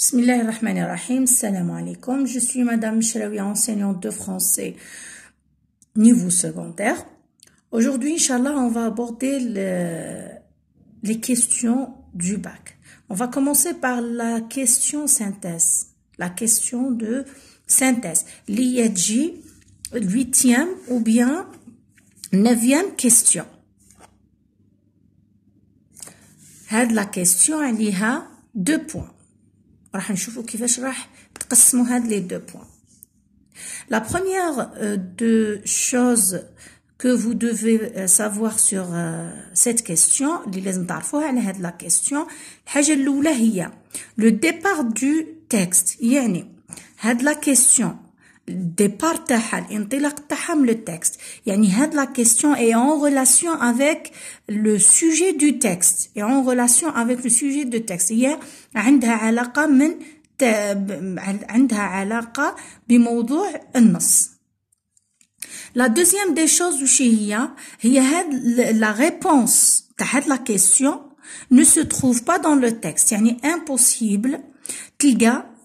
Bismillah ar-Rahman ar-Rahim, salam alaikum. Je suis Madame Chalawi, enseignante de français niveau secondaire. Aujourd'hui, Inch'Allah, on va aborder les questions du bac. On va commencer par la question synthèse. La question de synthèse. L'IEDJ, huitième ou bien neuvième question. la question, elle a deux points. La première كيفاش euh, on choses que vous devez euh, savoir sur euh, cette question, hein, la question, le départ du texte, la question, الديبار تاعها الانطلاق تاعها من لو تكست يعني هاد لا كيسيون اي اون ريلاسيون افيك لو سوجي دو تكست اي اون ريلاسيون افيك لو سوجي دو تكست هي عندها علاقه من عندها علاقه بموضوع النص لا دوزيام دي شوز وش هي هي هاد لا ريبونس تاع هاد لا كيسيون ne se trouve pas dans le texte يعني impossible تلقى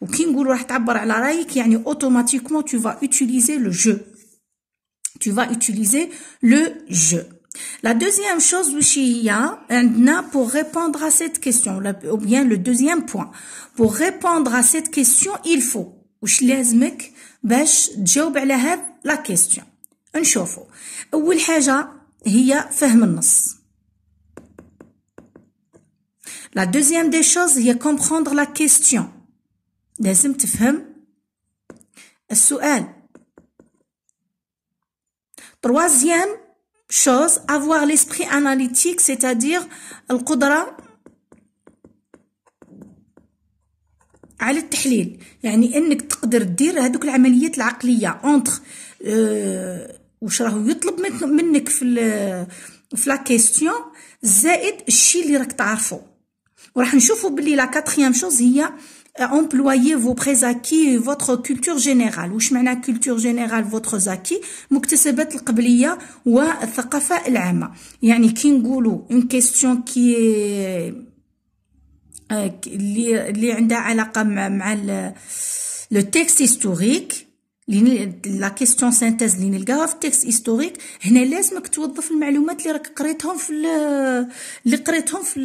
ou يعني automatiquement tu vas utiliser le jeu, Tu vas utiliser le jeu. La deuxième chose, pour répondre à cette question, ou bien le deuxième point, pour répondre à cette question, il faut, la question. نشوفوا اول حاجه هي فهم النص La deuxième des choses, a comprendre la question. لازم تفهم السؤال تروازيام شوز افوار ليسبري اناليتيك سيتادير القدره على التحليل يعني انك تقدر دير هذوك العمليات العقليه اونتر اه واش راهو يطلب منك في في لا كيسيون زائد الشيء اللي راك تعرفه وراح نشوفوا باللي لا كاتريام شوز هي Euh, employez vos préacquis et votre culture générale واش معنى culture générale votre acquis مكتسبات القبليه والثقافه العامه يعني كي نقولوا une question qui est اللي اللي عندها علاقه مع مع لو تيكست هيستوريك لا كيستيون سينتيز اللي نلقاها في التكست هيستوريك هنا لازمك توظف المعلومات اللي راك قريتهم في اللي قريتهم في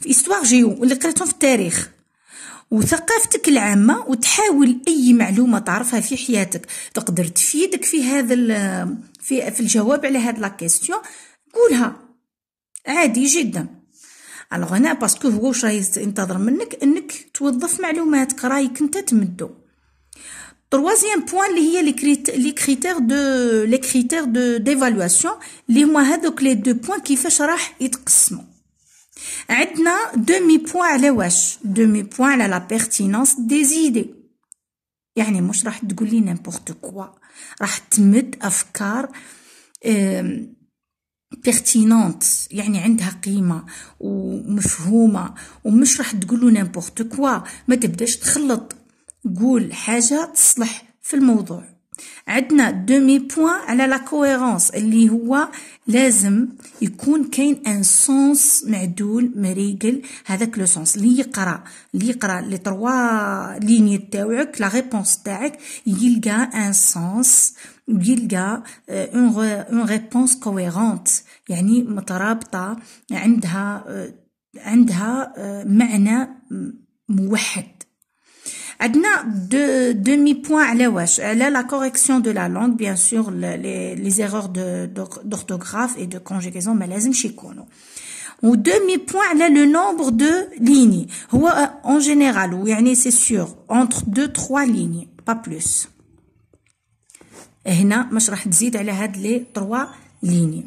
في استوار جيو اللي قريتهم في التاريخ وثقافتك العامة وتحاول أي معلومة تعرفها في حياتك تقدر تفيدك في هذا في, في الجواب على هذا لاكيستيون قولها عادي جدا الوغ هنا باسكو هو واش راه ينتظر منك انك توظف معلوماتك رايك انت تمدو تروازيام بوان اللي هي لي كريتير دو لي كريتير دو ديفالواسيون اللي هما هذوك لي دو بوان كيفاش راح يتقسموا عندنا دومي بوان على واش دومي بوان على لا بيرتينونس دي زيدي يعني مش راح تقول لي نيمبورت كوا راح تمد افكار بيرتينونت يعني عندها قيمة ومفهومة ومش راح تقولوا نيمبورت كوا ما تبداش تخلط قول حاجة تصلح في الموضوع عندنا دومي بوان على لا كوهيرونس اللي هو لازم يكون كاين ان سونس معدول مريقل هذاك لو سونس اللي يقرا اللي يقرا لي تروا ليني تاوعك لا ريبونس تاعك يلقى ان سونس يلقى اون ريبونس كوهيرونت يعني مترابطه عندها عندها euh، معنى موحد Adna, de, demi-point, elle est la correction de la langue, bien sûr, les, les erreurs d'orthographe et de conjugaison, mais chikono mchikono. Ou demi-point, elle est le nombre de lignes. Euh, en général, ou, c'est sûr, entre deux, trois lignes, pas plus. je vais les trois lignes.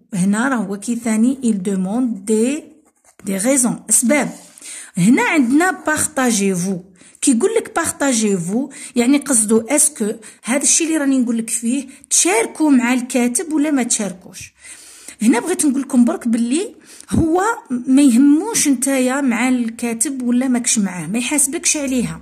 هنا راه هو كي ثاني il demande دي دي raisons اسباب هنا عندنا كي كيقول لك partagez-vous يعني قصدو اسكو هذا الشيء اللي راني نقول لك فيه تشاركوا مع الكاتب ولا ما تشاركوش هنا بغيت نقول لكم برك باللي هو ما يهموش نتايا مع الكاتب ولا ماكش معاه ما يحاسبكش عليها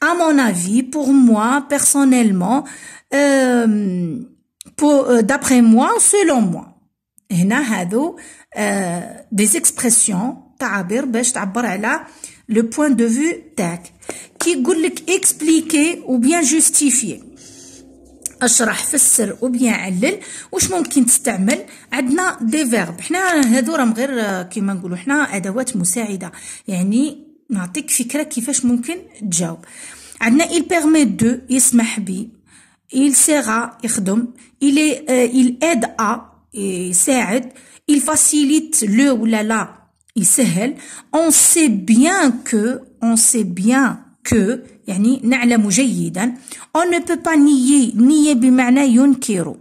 à mon avis, pour moi, personnellement, euh, euh, d'après moi, selon moi. هنا هادو euh, des expressions تعبير باش تعبر على le point de vue تاعك كي يقول لك expliquer ou bien justifier اشرح فسر ou bien علل واش ممكن تستعمل عندنا دي فيرب حنا هادو راهم غير كيما نقولوا حنا ادوات مساعده يعني نعطيك فكره كيفاش ممكن تجاوب عندنا il permet de يسمح بي il sera يخدم il est il aide à يساعد il facilite le ou la la يسهل on sait bien que on sait bien que يعني نعلم جيدا on ne peut pas nier nier بمعنى ينكر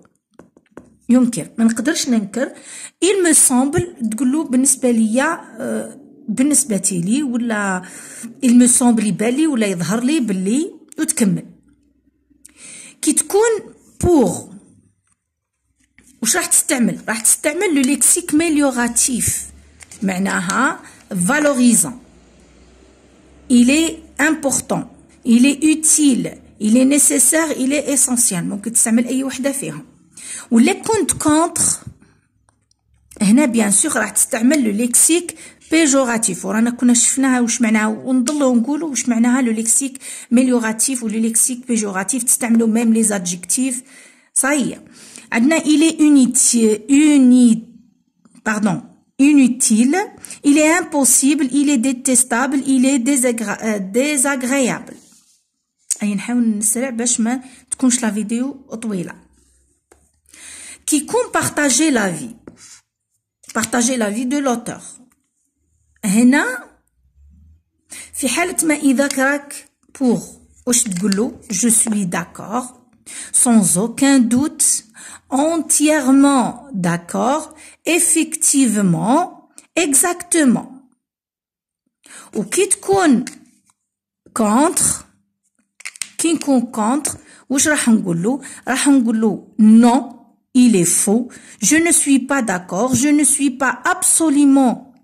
ينكر ما نقدرش ننكر il me semble تقول بالنسبه ليا Il me semble il me pour. le lexique valorisant. Il est important. Il est utile. Il est nécessaire. Il est essentiel. Je vais terminer. Je vais terminer. بيجوراتيف ورانا كنا شفناها واش معناها ونضلوا نقولوا واش معناها لو ليكسيك ميليوراتيف ولو ليكسيك بيجوراتيف تستعملوا ميم لي زادجيكتيف صاية عندنا إلي اونيتي اوني باردون inutile, il est impossible, il est détestable, il est désagréable. أي نحاول نسرع باش ما تكونش لا فيديو طويلة. Qui compte partager la vie. Partager la vie de l'auteur. هنا في حالة ما إذاك راك بوغ واش جو sans aucun doute entièrement d'accord effectivement exactement ou qui contre contre qui كونتر contre ou je راح نقولو non il est faux je ne suis pas d'accord je ne suis pas absolument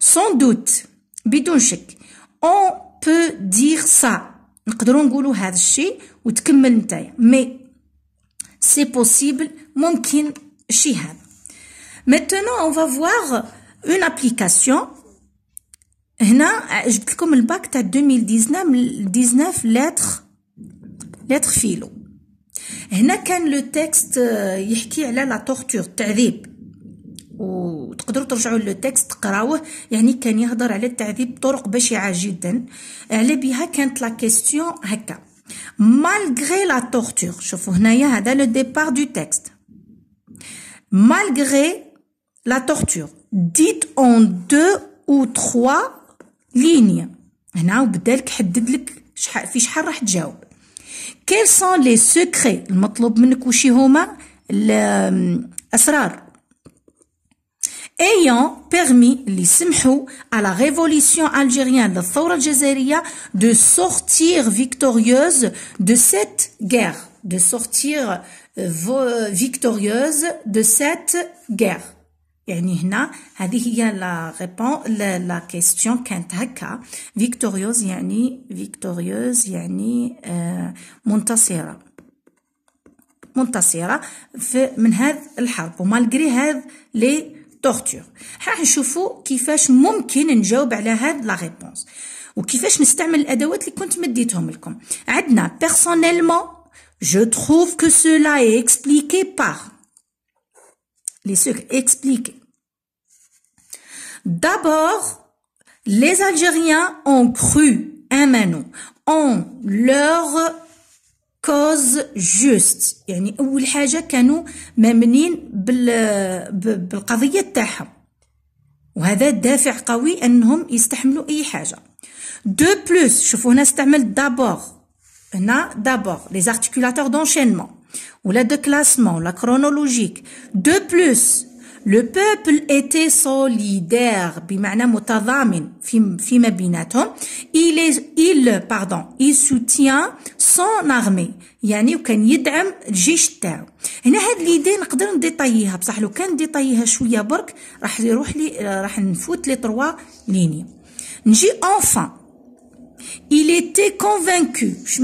sans doute on peut dire ça mais c'est possible Chien. maintenant on va voir une application comme le bac de 2019 19 lettres lettre phil le texte qui euh, de la torture terrible وتقدروا ترجعوا للتكست تقراوه يعني كان يهضر على التعذيب بطرق بشعه جدا على بها كانت لا كيستيون هكا مالغري لا تورتور شوفوا هنايا هذا لو ديبار دو تكست مالغري لا تورتور ديت اون دو او تخوا ليني هنا وبدالك حدد لك شحال في شحال راح تجاوب كيل سون لي سكري المطلوب منك وشي هما الاسرار ayant permis les à la révolution algérienne, de de sortir victorieuse de cette guerre, de sortir euh, victorieuse de cette guerre. la réponse, la, question qu'intaka, victorieuse, yani, victorieuse, yani, euh, montasera. fait, malgré les torture كيفاش ممكن نجاوب personnellement je trouve que cela est expliqué par les secrets expliqués d'abord les algériens ont cru un manon en leur كوز جوست يعني اول حاجه كانوا مامنين بالقضيه تاعهم وهذا دافع قوي انهم يستحملوا اي حاجه دو بلوس شوفوا هنا استعمل دابور هنا دابور لي ارتيكولاتور دونشينمون ولا دو كلاسمون ولا كرونولوجيك دو بلوس Le peuple était solidaire, بمعنى متضامن فيما بيناتهم. Il est, il pardon, il soutient son armée. يعني وكان يدعم الجيش تاعو. هنا هاد ليدي نقدر نديطاييها بصح لو كان ديطاييها شويه برك راح يروح لي راح نفوت لي تروا ليني. نجي enfin Il était convaincu. Je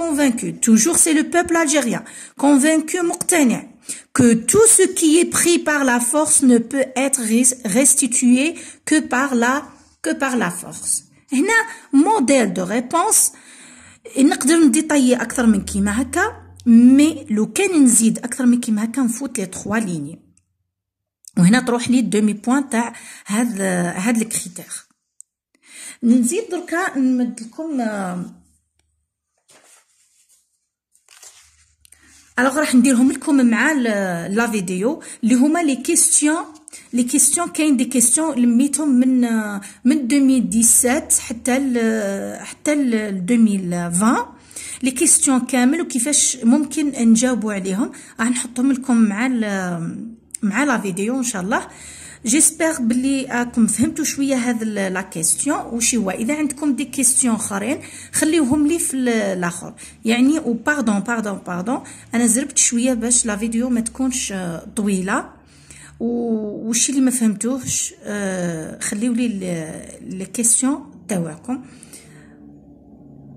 convaincu. Toujours c'est le peuple algérien. Convaincu, مقتنع que tout ce qui est pris par la force ne peut être restitué que par la, que par la force. Et là, modèle de réponse, et nous pouvons détailler mais le Kenenzid, on fout les trois lignes. Et on a trois lignes, demi-point, à ce critère. Nous disons, hein, الوغ راح نديرهم لكم مع لا فيديو اللي هما لي كيستيون لي كيستيون كاين دي كيستيون لميتهم من من 2017 حتى ل حتى ل 2020 لي كيستيون كامل وكيفاش ممكن نجاوبوا عليهم راح نحطهم لكم مع مع لا فيديو ان شاء الله جيسبر بلي راكم فهمتوا شويه هذا لا كيستيون وش هو اذا عندكم دي كيستيون اخرين خليوهم لي في الاخر يعني و باردون باردون باردون انا زربت شويه باش لا فيديو ما تكونش طويله وشي اللي ما فهمتوش خليو لي لي كيستيون تاعكم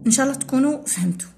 ان شاء الله تكونوا فهمتوا